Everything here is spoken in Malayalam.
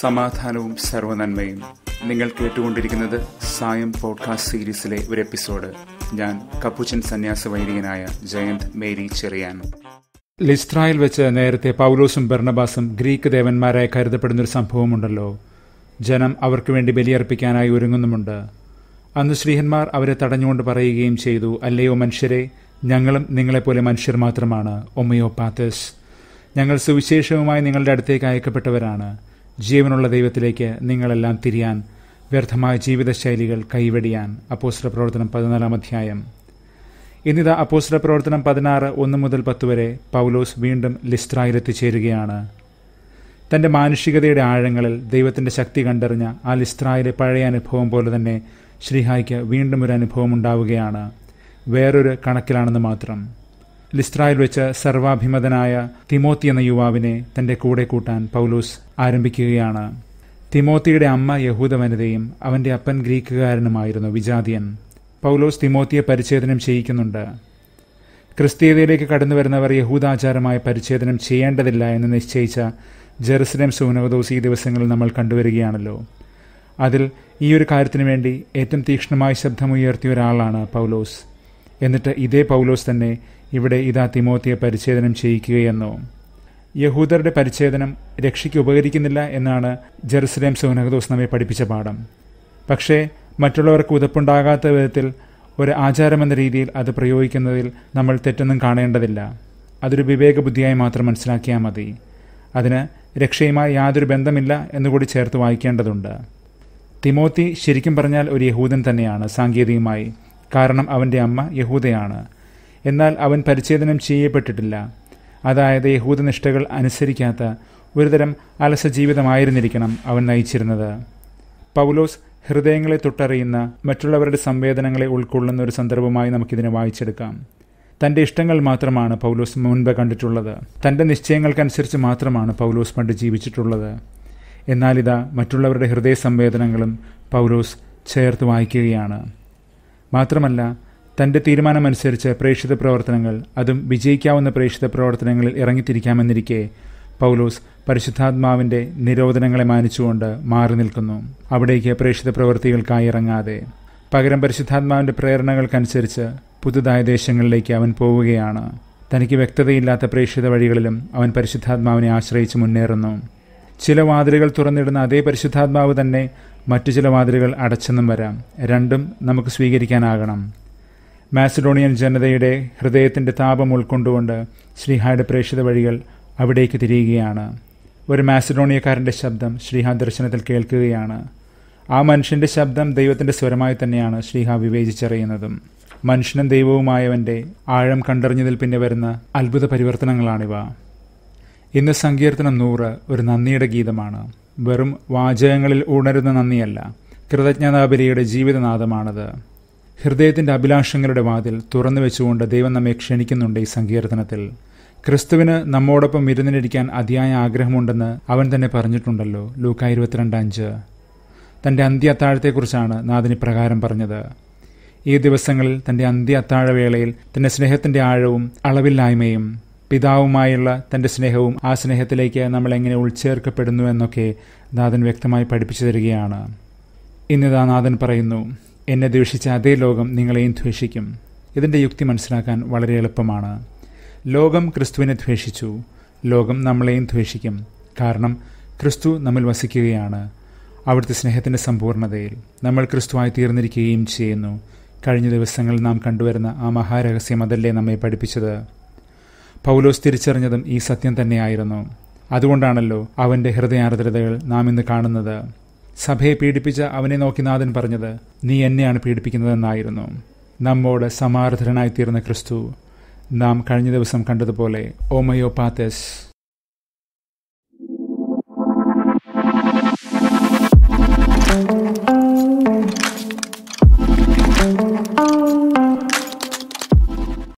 സമാധാനവും സർവനന്മയും നിങ്ങൾ കേട്ടുകൊണ്ടിരിക്കുന്നത് സായം പോഡ്കാസ്റ്റ് സീരീസിലെ ഒരു എപ്പിസോഡ് ഞാൻ കപ്പുച്ചൻ സന്യാസ വൈദികനായ ജയന്ത് മേരി ചെറിയാൻ ലിസ്ട്രായിൽ വെച്ച് നേരത്തെ പൗലോസും ബെർണബാസും ഗ്രീക്ക് ദേവന്മാരായി കരുതപ്പെടുന്നൊരു സംഭവമുണ്ടല്ലോ ജനം അവർക്ക് വേണ്ടി ബലിയർപ്പിക്കാനായി ഒരുങ്ങുന്നുമുണ്ട് അന്ന് ശ്രീഹന്മാർ അവരെ തടഞ്ഞുകൊണ്ട് പറയുകയും ചെയ്തു അല്ലയോ മനുഷ്യരെ ഞങ്ങളും നിങ്ങളെപ്പോലെ മനുഷ്യർ മാത്രമാണ് ഒമയോ പാത്തസ് ഞങ്ങൾ സുവിശേഷവുമായി നിങ്ങളുടെ അടുത്തേക്ക് അയക്കപ്പെട്ടവരാണ് ജീവനുള്ള ദൈവത്തിലേക്ക് നിങ്ങളെല്ലാം തിരിയാൻ വ്യർത്ഥമായ ജീവിതശൈലികൾ കൈവെടിയാൻ അപ്പോസ്റ്റ പ്രവർത്തനം പതിനാലാം അധ്യായം ഇന്നിതാ അപ്പോസ്റ്റ പ്രവർത്തനം പതിനാറ് ഒന്ന് മുതൽ പത്ത് വരെ പൗലോസ് വീണ്ടും ചേരുകയാണ് തൻ്റെ മാനുഷികതയുടെ ആഴങ്ങളിൽ ദൈവത്തിൻ്റെ ശക്തി കണ്ടറിഞ്ഞ ആ ലിസ്ട്രായിലെ പഴയ അനുഭവം പോലെ തന്നെ ശ്രീഹായ്ക്ക് വീണ്ടും ഒരു അനുഭവം ഉണ്ടാവുകയാണ് വേറൊരു കണക്കിലാണെന്ന് മാത്രം ലിസ്ട്രായിൽ വെച്ച് സർവാഭിമതനായ തിമോത്തി എന്ന യുവാവിനെ തന്റെ കൂടെ കൂട്ടാൻ പൗലോസ് ആരംഭിക്കുകയാണ് തിമോത്തിയുടെ അമ്മ യഹൂദ വനിതയും അവന്റെ അപ്പൻ ഗ്രീക്കുകാരനുമായിരുന്നു വിജാതിയൻ പൗലോസ് തിമോത്തിയെ പരിച്ഛേദനം ചെയ്യിക്കുന്നുണ്ട് ക്രിസ്തീയതയിലേക്ക് കടന്നു വരുന്നവർ യഹൂദാചാരമായ പരിച്ഛേദനം ചെയ്യേണ്ടതില്ല എന്ന് നിശ്ചയിച്ച ജെറുസലേം സൂനവദോസ് ഈ ദിവസങ്ങളിൽ നമ്മൾ കണ്ടുവരികയാണല്ലോ അതിൽ ഈ ഒരു കാര്യത്തിനു വേണ്ടി ഏറ്റവും തീക്ഷ്ണമായ ശബ്ദമുയർത്തിയ ഒരാളാണ് പൗലോസ് എന്നിട്ട് ഇതേ പൗലോസ് തന്നെ ഇവിടെ ഇതാ തിമോത്തിയെ പരിച്ഛേദനം ചെയ്യിക്കുകയെന്നോ യഹൂദരുടെ പരിച്ഛേദനം രക്ഷയ്ക്ക് ഉപകരിക്കുന്നില്ല എന്നാണ് ജെറുസലേം സുനകദോസ് നമ്മെ പഠിപ്പിച്ച പാഠം പക്ഷേ മറ്റുള്ളവർക്ക് ഉതപ്പുണ്ടാകാത്ത വിധത്തിൽ ഒരു ആചാരമെന്ന രീതിയിൽ അത് പ്രയോഗിക്കുന്നതിൽ നമ്മൾ തെറ്റൊന്നും കാണേണ്ടതില്ല അതൊരു വിവേകബുദ്ധിയായി മാത്രം മനസ്സിലാക്കിയാൽ മതി അതിന് രക്ഷയുമായി യാതൊരു ബന്ധമില്ല എന്നുകൂടി ചേർത്ത് വായിക്കേണ്ടതുണ്ട് തിമോത്തി ശരിക്കും പറഞ്ഞാൽ ഒരു യഹൂദൻ തന്നെയാണ് സാങ്കേതികമായി കാരണം അവൻ്റെ അമ്മ യഹൂദയാണ് എന്നാൽ അവൻ പരിച്ഛേദനം ചെയ്യപ്പെട്ടിട്ടില്ല അതായത് യഹൂദനിഷ്ഠകൾ അനുസരിക്കാത്ത ഒരുതരം അലസ ജീവിതമായിരുന്നിരിക്കണം അവൻ നയിച്ചിരുന്നത് പൗലോസ് ഹൃദയങ്ങളെ തൊട്ടറിയുന്ന മറ്റുള്ളവരുടെ സംവേദനങ്ങളെ ഉൾക്കൊള്ളുന്ന ഒരു സന്ദർഭമായി നമുക്കിതിനെ വായിച്ചെടുക്കാം തന്റെ ഇഷ്ടങ്ങൾ മാത്രമാണ് പൗലോസ് മുൻപ് കണ്ടിട്ടുള്ളത് തന്റെ നിശ്ചയങ്ങൾക്കനുസരിച്ച് മാത്രമാണ് പൗലോസ് പണ്ട് ജീവിച്ചിട്ടുള്ളത് എന്നാൽ ഇതാ മറ്റുള്ളവരുടെ ഹൃദയ സംവേദനങ്ങളും പൗലോസ് ചേർത്ത് വായിക്കുകയാണ് മാത്രമല്ല തന്റെ തീരുമാനമനുസരിച്ച് പ്രേക്ഷിത പ്രവർത്തനങ്ങൾ അതും വിജയിക്കാവുന്ന പ്രേക്ഷിത പ്രവർത്തനങ്ങളിൽ ഇറങ്ങിത്തിരിക്കാമെന്നിരിക്കെ പൗലോസ് പരിശുദ്ധാത്മാവിന്റെ നിരോധനങ്ങളെ മാനിച്ചുകൊണ്ട് മാറി നിൽക്കുന്നു അവിടേക്ക് പ്രേക്ഷിത പ്രവൃത്തികൾക്കായി ഇറങ്ങാതെ പകരം പരിശുദ്ധാത്മാവിന്റെ പ്രേരണകൾക്കനുസരിച്ച് പുതുതായ ദേശങ്ങളിലേക്ക് അവൻ പോവുകയാണ് തനിക്ക് വ്യക്തതയില്ലാത്ത പ്രേക്ഷിത വഴികളിലും അവൻ പരിശുദ്ധാത്മാവിനെ ആശ്രയിച്ച് മുന്നേറുന്നു ചില വാതിലുകൾ തുറന്നിടുന്ന അതേ പരിശുദ്ധാത്മാവ് തന്നെ മറ്റു ചില വാതിലുകൾ അടച്ചെന്നും വരാം രണ്ടും നമുക്ക് സ്വീകരിക്കാനാകണം മാസിഡോണിയൻ ജനതയുടെ ഹൃദയത്തിൻ്റെ താപം ഉൾക്കൊണ്ടുകൊണ്ട് ശ്രീഹായുടെ പ്രേക്ഷിത വഴികൾ അവിടേക്ക് തിരിയുകയാണ് ഒരു മാസിഡോണിയക്കാരൻ്റെ ശബ്ദം ശ്രീഹ ദർശനത്തിൽ കേൾക്കുകയാണ് ആ മനുഷ്യൻ്റെ ശബ്ദം ദൈവത്തിൻ്റെ സ്വരമായി തന്നെയാണ് ശ്രീഹ വിവേചിച്ചറിയുന്നതും മനുഷ്യനും ദൈവവുമായവൻ്റെ ആഴം കണ്ടറിഞ്ഞതിൽ പിന്നെ വരുന്ന അത്ഭുത പരിവർത്തനങ്ങളാണിവ ഇന്ന് സങ്കീർത്തനം നൂറ് ഒരു നന്ദിയുടെ ഗീതമാണ് വെറും വാചകങ്ങളിൽ ഉണരുന്ന നന്ദിയല്ല കൃതജ്ഞതാബലിയുടെ ജീവിതനാഥമാണത് ഹൃദയത്തിന്റെ അഭിലാഷങ്ങളുടെ വാതിൽ തുറന്നു വെച്ചുകൊണ്ട് ദൈവം നമ്മെ ക്ഷണിക്കുന്നുണ്ട് ഈ സങ്കീർത്തനത്തിൽ ക്രിസ്തുവിന് നമ്മോടൊപ്പം ഇരുന്നിരിക്കാൻ അതിയായ ആഗ്രഹമുണ്ടെന്ന് അവൻ തന്നെ പറഞ്ഞിട്ടുണ്ടല്ലോ ലൂക്ക ഇരുപത്തിരണ്ട് അഞ്ച് തന്റെ അന്ത്യ അത്താഴത്തെക്കുറിച്ചാണ് നാഥിന് പ്രകാരം പറഞ്ഞത് ഈ ദിവസങ്ങളിൽ തന്റെ അന്ത്യ അത്താഴവേളയിൽ തന്റെ സ്നേഹത്തിന്റെ ആഴവും അളവില്ലായ്മയും പിതാവുമായുള്ള തന്റെ സ്നേഹവും ആ സ്നേഹത്തിലേക്ക് നമ്മൾ എങ്ങനെ ഉൾച്ചേർക്കപ്പെടുന്നു എന്നൊക്കെ നാഥൻ വ്യക്തമായി പഠിപ്പിച്ചു തരികയാണ് ഇന്നിതാ നാഥൻ പറയുന്നു എന്നെ ദ്വേഷിച്ച അതേ ലോകം നിങ്ങളെയും ദ്വേഷിക്കും ഇതിൻ്റെ യുക്തി മനസ്സിലാക്കാൻ വളരെ എളുപ്പമാണ് ലോകം ക്രിസ്തുവിനെ ദ്വേഷിച്ചു ലോകം നമ്മളെയും ദ്വേഷിക്കും കാരണം ക്രിസ്തു നമ്മിൽ വസിക്കുകയാണ് അവിടുത്തെ സ്നേഹത്തിൻ്റെ സമ്പൂർണ്ണതയിൽ നമ്മൾ ക്രിസ്തുവായി തീർന്നിരിക്കുകയും ചെയ്യുന്നു കഴിഞ്ഞ ദിവസങ്ങളിൽ നാം കണ്ടുവരുന്ന ആ മഹാരഹസ്യം അതല്ലേ നമ്മെ പഠിപ്പിച്ചത് പൗലോസ് തിരിച്ചറിഞ്ഞതും ഈ സത്യം തന്നെയായിരുന്നു അതുകൊണ്ടാണല്ലോ അവൻ്റെ ഹൃദയാർദ്രതകൾ നാം ഇന്ന് കാണുന്നത് സഭയെ പീഡിപ്പിച്ച അവനെ നോക്കി നാഥൻ പറഞ്ഞത് നീ എന്നെയാണ് പീഡിപ്പിക്കുന്നതെന്നായിരുന്നു നമ്മോട് സമാർദ്ധരനായി തീർന്ന ക്രിസ്തു നാം കഴിഞ്ഞ ദിവസം കണ്ടതുപോലെ ഓമയോ thank you